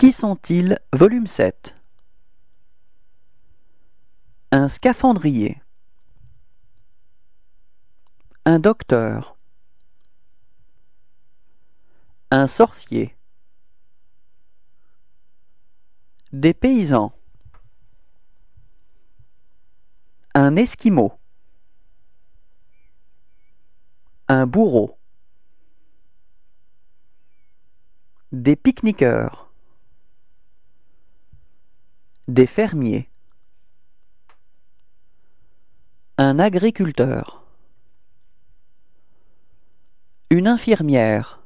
Qui sont-ils Volume 7 Un scaphandrier Un docteur Un sorcier Des paysans Un esquimau Un bourreau Des pique-niqueurs des fermiers. Un agriculteur. Une infirmière.